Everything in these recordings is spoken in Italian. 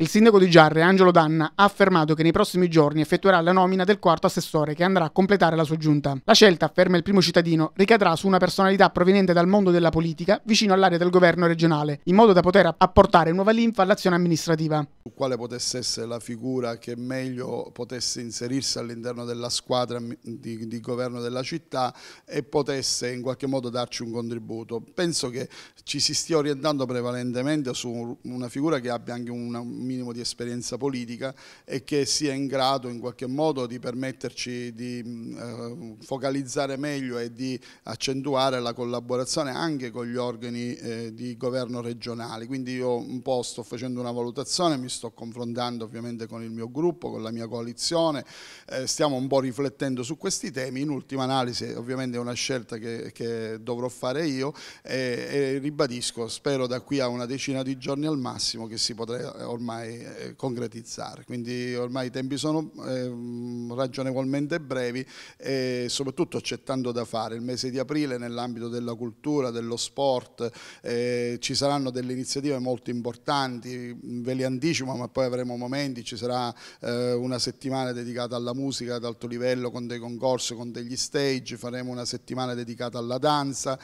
Il sindaco di Giarre, Angelo Danna, ha affermato che nei prossimi giorni effettuerà la nomina del quarto assessore che andrà a completare la sua giunta. La scelta, afferma il primo cittadino, ricadrà su una personalità proveniente dal mondo della politica vicino all'area del governo regionale, in modo da poter apportare nuova linfa all'azione amministrativa. Quale potesse essere la figura che meglio potesse inserirsi all'interno della squadra di, di governo della città e potesse in qualche modo darci un contributo. Penso che ci si stia orientando prevalentemente su una figura che abbia anche una minimo di esperienza politica e che sia in grado in qualche modo di permetterci di mm, eh, focalizzare meglio e di accentuare la collaborazione anche con gli organi eh, di governo regionali. Quindi io un po' sto facendo una valutazione, mi sto confrontando ovviamente con il mio gruppo, con la mia coalizione, eh, stiamo un po' riflettendo su questi temi, in ultima analisi ovviamente è una scelta che, che dovrò fare io e, e ribadisco, spero da qui a una decina di giorni al massimo che si potrà ormai ormai eh, concretizzare. Quindi ormai i tempi sono ehm, ragionevolmente brevi e soprattutto c'è tanto da fare. Il mese di aprile nell'ambito della cultura, dello sport, eh, ci saranno delle iniziative molto importanti, ve li anticipo ma poi avremo momenti, ci sarà eh, una settimana dedicata alla musica ad alto livello con dei concorsi, con degli stage, faremo una settimana dedicata alla danza,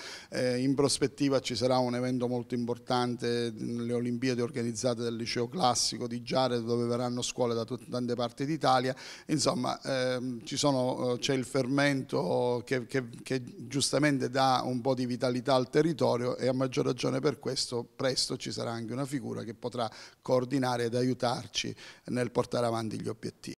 in prospettiva ci sarà un evento molto importante, le Olimpiadi organizzate dal liceo classico classico di Giare dove verranno scuole da tante parti d'Italia, insomma ehm, eh, c'è il fermento che, che, che, giustamente dà un po' di vitalità al territorio e a maggior ragione per questo presto ci sarà anche una figura che potrà coordinare ed aiutarci nel portare avanti gli obiettivi.